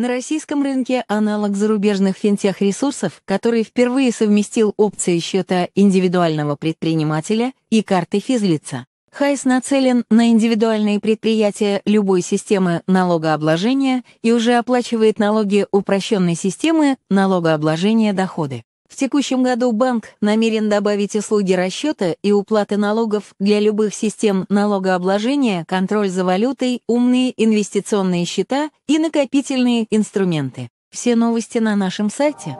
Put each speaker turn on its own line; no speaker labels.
На российском рынке аналог зарубежных финтех-ресурсов, который впервые совместил опции счета индивидуального предпринимателя и карты физлица. Хайс нацелен на индивидуальные предприятия любой системы налогообложения и уже оплачивает налоги упрощенной системы налогообложения доходы. В текущем году банк намерен добавить услуги расчета и уплаты налогов для любых систем налогообложения, контроль за валютой, умные инвестиционные счета и накопительные инструменты. Все новости на нашем сайте.